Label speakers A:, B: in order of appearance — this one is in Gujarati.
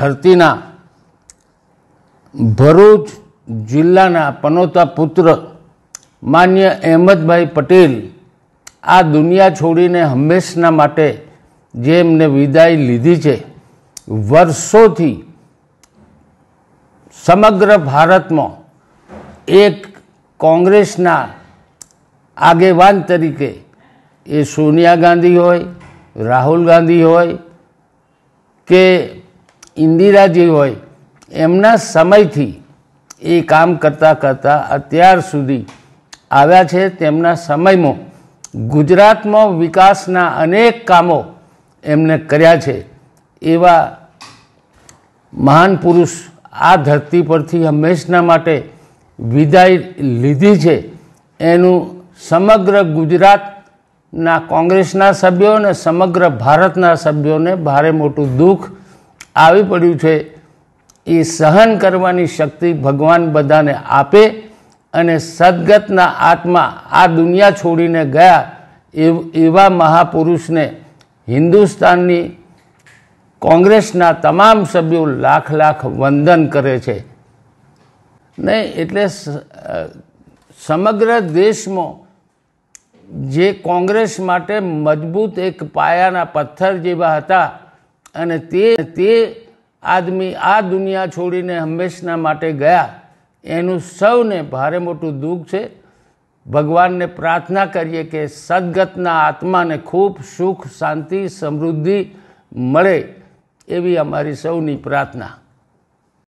A: ધરતીના ભરૂચ જિલ્લાના પનોતા પુત્ર માન્ય અહેમદભાઈ પટેલ આ દુનિયા છોડીને હંમેશના માટે જે એમને વિદાય લીધી છે વર્ષોથી સમગ્ર ભારતમાં એક કોંગ્રેસના આગેવાન તરીકે એ સોનિયા ગાંધી હોય રાહુલ ગાંધી હોય કે ઇન્દિરાજી હોય એમના સમયથી એ કામ કરતાં કરતાં અત્યાર સુધી આવ્યા છે તેમના સમયમાં ગુજરાતમાં વિકાસના અનેક કામો એમને કર્યા છે એવા મહાન પુરુષ આ ધરતી પરથી હંમેશના માટે વિદાય લીધી છે એનું સમગ્ર ગુજરાતના કોંગ્રેસના સભ્યો અને સમગ્ર ભારતના સભ્યોને ભારે મોટું દુઃખ આવી પડ્યું છે એ સહન કરવાની શક્તિ ભગવાન બધાને આપે અને સદગતના આત્મા આ દુનિયા છોડીને ગયા એવા મહાપુરુષને હિન્દુસ્તાનની કોંગ્રેસના તમામ સભ્યો લાખ લાખ વંદન કરે છે ને એટલે સમગ્ર દેશમાં જે કોંગ્રેસ માટે મજબૂત એક પાયાના પથ્થર જેવા હતા અને તે તે આદમી આ દુનિયા છોડીને હંમેશના માટે ગયા એનું સૌને ભારે મોટું દુઃખ છે ભગવાનને પ્રાર્થના કરીએ કે સદગતના આત્માને ખૂબ સુખ શાંતિ સમૃદ્ધિ મળે એવી અમારી સૌની પ્રાર્થના